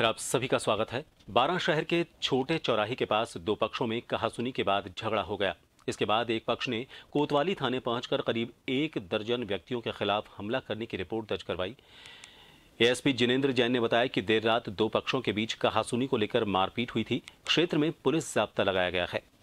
फिर आप सभी का स्वागत है बारह शहर के छोटे चौराहे के पास दो पक्षों में कहासुनी के बाद झगड़ा हो गया इसके बाद एक पक्ष ने कोतवाली थाने पहुंचकर करीब एक दर्जन व्यक्तियों के खिलाफ हमला करने की रिपोर्ट दर्ज करवाई एएसपी जिनेंद्र जैन ने बताया कि देर रात दो पक्षों के बीच कहासुनी को लेकर मारपीट हुई थी क्षेत्र में पुलिस जाब्ता लगाया गया है